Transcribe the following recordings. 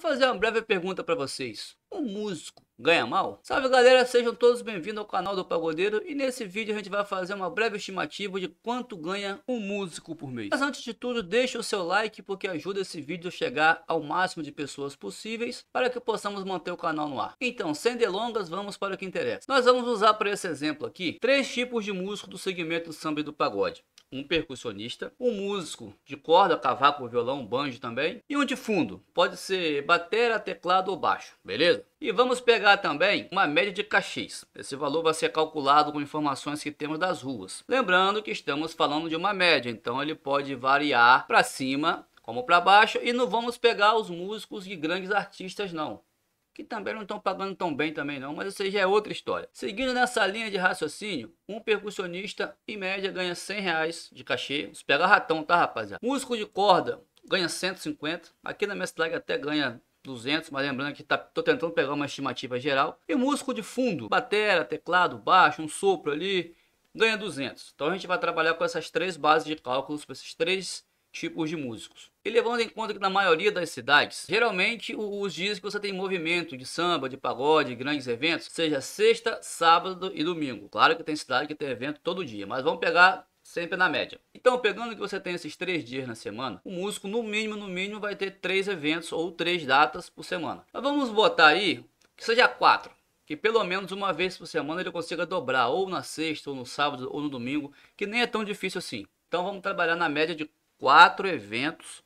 Vou fazer uma breve pergunta para vocês. o músico ganha mal? Salve galera, sejam todos bem-vindos ao canal do Pagodeiro e nesse vídeo a gente vai fazer uma breve estimativa de quanto ganha um músico por mês. Mas antes de tudo, deixa o seu like porque ajuda esse vídeo a chegar ao máximo de pessoas possíveis para que possamos manter o canal no ar. Então, sem delongas, vamos para o que interessa. Nós vamos usar para esse exemplo aqui três tipos de músico do segmento samba e do pagode um percussionista, um músico de corda, cavaco, violão, banjo também, e um de fundo, pode ser batera, teclado ou baixo, beleza? E vamos pegar também uma média de cachês. Esse valor vai ser calculado com informações que temos das ruas. Lembrando que estamos falando de uma média, então ele pode variar para cima como para baixo e não vamos pegar os músicos de grandes artistas não que também não estão pagando tão bem também não, mas aí já é outra história. Seguindo nessa linha de raciocínio, um percussionista em média ganha 100 reais de cachê, isso pega ratão, tá rapaziada? Músico de corda ganha 150, aqui na minha cidade até ganha 200, mas lembrando que tá, tô tentando pegar uma estimativa geral. E músico de fundo, batera, teclado, baixo, um sopro ali, ganha 200. Então a gente vai trabalhar com essas três bases de cálculos, com esses três tipos de músicos. E levando em conta que na maioria das cidades, geralmente os dias que você tem movimento de samba, de pagode, grandes eventos, seja sexta, sábado e domingo. Claro que tem cidade que tem evento todo dia, mas vamos pegar sempre na média. Então, pegando que você tem esses três dias na semana, o músico no mínimo, no mínimo vai ter três eventos ou três datas por semana. Mas vamos botar aí que seja quatro que pelo menos uma vez por semana ele consiga dobrar, ou na sexta, ou no sábado, ou no domingo, que nem é tão difícil assim. Então vamos trabalhar na média de quatro eventos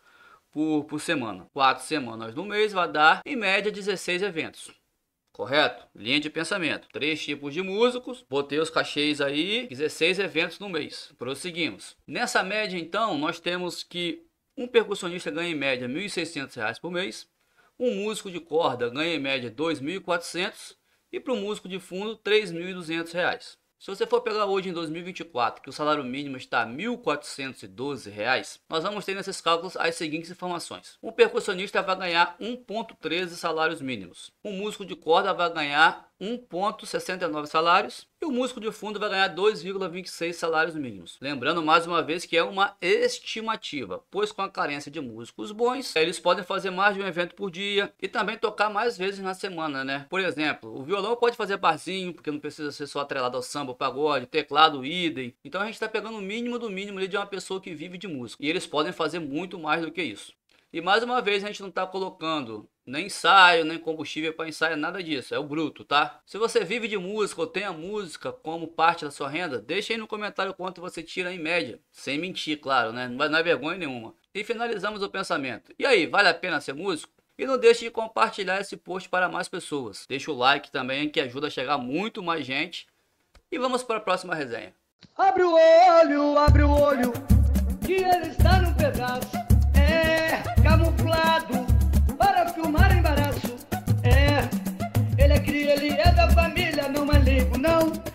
por, por semana. Quatro semanas no mês vai dar, em média, 16 eventos. Correto? Linha de pensamento. Três tipos de músicos. Botei os cachês aí, 16 eventos no mês. Prosseguimos. Nessa média, então, nós temos que um percussionista ganha em média R$ 1.600 por mês. Um músico de corda ganha em média R$ 2.400. E para o músico de fundo, R$ 3.200. Se você for pegar hoje em 2024, que o salário mínimo está R$ 1.412, nós vamos ter nesses cálculos as seguintes informações. Um percussionista vai ganhar 1.13 salários mínimos. Um músico de corda vai ganhar 1,69 salários e o músico de fundo vai ganhar 2,26 salários mínimos. Lembrando mais uma vez que é uma estimativa, pois com a carência de músicos bons, eles podem fazer mais de um evento por dia e também tocar mais vezes na semana, né? Por exemplo, o violão pode fazer barzinho, porque não precisa ser só atrelado ao samba, ao pagode, teclado, idem. Então a gente está pegando o mínimo do mínimo de uma pessoa que vive de música. E eles podem fazer muito mais do que isso. E mais uma vez a gente não está colocando nem ensaio, nem combustível para ensaio, nada disso. É o bruto, tá? Se você vive de música ou tem a música como parte da sua renda, deixa aí no comentário quanto você tira em média. Sem mentir, claro, né? Não é vergonha nenhuma. E finalizamos o pensamento. E aí, vale a pena ser músico? E não deixe de compartilhar esse post para mais pessoas. Deixa o like também que ajuda a chegar muito mais gente. E vamos para a próxima resenha. Abre o olho, abre o olho, que ele está no pedaço. No.